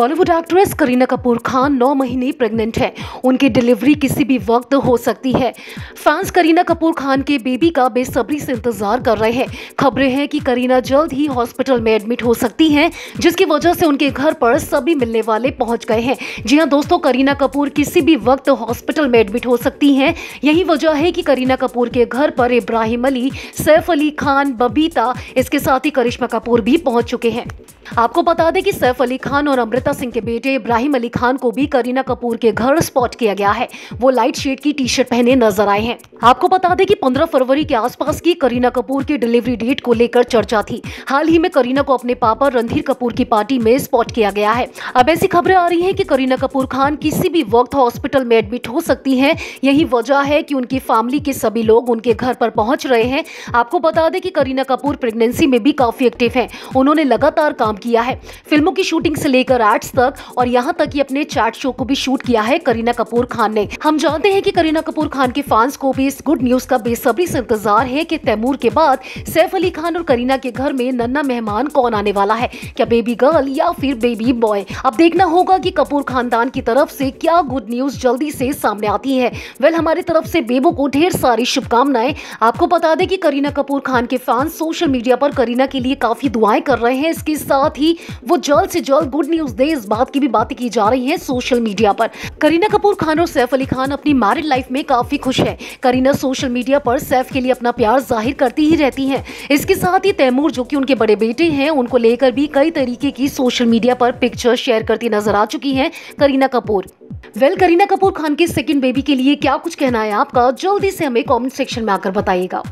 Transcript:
Bollywood actress Kareena Kapoor Khan नौ महीने pregnant है उनकी डिलीवरी किसी भी वक्त हो सकती है फैंस करीना कपूर खान के बेबी का बेसब्री से इंतजार कर रहे हैं खबरें हैं कि करीना जल्द ही हॉस्पिटल में एडमिट हो सकती हैं जिसकी वजह से उनके घर पर सभी मिलने वाले पहुंच गए हैं जी हाँ दोस्तों करीना कपूर किसी भी वक्त हॉस्पिटल में एडमिट हो सकती हैं यही वजह है कि करीना कपूर के घर पर इब्राहिम अली सैफ अली खान बबीता इसके साथ ही करिश्मा कपूर भी पहुंच चुके हैं आपको बता दें कि सैफ अली खान और अमृता सिंह के बेटे इब्राहिम अली खान को भी करीना कपूर के घर स्पॉट किया गया है वो लाइट शेड की टी शर्ट पहने नजर आए हैं आपको बता दें कि 15 फरवरी के आसपास की करीना कपूर की डिलीवरी डेट को लेकर चर्चा थी हाल ही में करीना को अपने पापा रणधीर कपूर की पार्टी में स्पॉट किया गया है अब ऐसी खबरें आ रही है की करीना कपूर खान किसी भी वक्त हॉस्पिटल में एडमिट हो सकती है यही वजह है की उनकी फैमिली के सभी लोग उनके घर पर पहुंच रहे हैं आपको बता दें की करीना कपूर प्रेगनेंसी में भी काफी एक्टिव है उन्होंने लगातार काम किया है फिल्मों की शूटिंग से लेकर आर्ट्स तक और यहाँ तक की अपने चार्ट शो को भी शूट किया है करीना कपूर खान ने हम जानते हैं की करीना कपूर खान के फैंस को भी इस गुड न्यूज का बेसब्री ऐसी इंतजार है की तैमूर के बाद सैफ अली खान और करीना के घर में नन्ना मेहमान कौन आने वाला है क्या बेबी गर्ल या फिर बेबी बॉय अब देखना होगा कि कपूर खानदान की तरफ से क्या गुड न्यूज जल्दी से सामने आती है वेल हमारे तरफ से बेबो को ढेर सारी शुभकामनाएं आपको बता दें कि करीना कपूर खान के फैंस सोशल मीडिया पर करीना के लिए काफी दुआएं कर रहे हैं इसके साथ साथ ही वो जल्द से जल्द गुड न्यूज दे इस बात की भी बातें की जा रही है सोशल मीडिया पर करीना कपूर खान और सैफ अली खान अपनी मैरिड लाइफ में काफी खुश है करीना सोशल मीडिया पर सैफ के लिए अपना प्यार जाहिर करती ही रहती है इसके साथ ही तैमूर जो की उनके बड़े बेटे हैं उनको लेकर भी कई तरीके की सोशल मीडिया पर पिक्चर शेयर करती नजर आ चुकी है करीना कपूर वेल well, करीना कपूर खान के सेकंड बेबी के लिए क्या कुछ कहना है आपका जल्दी से हमें कमेंट सेक्शन में आकर बताइएगा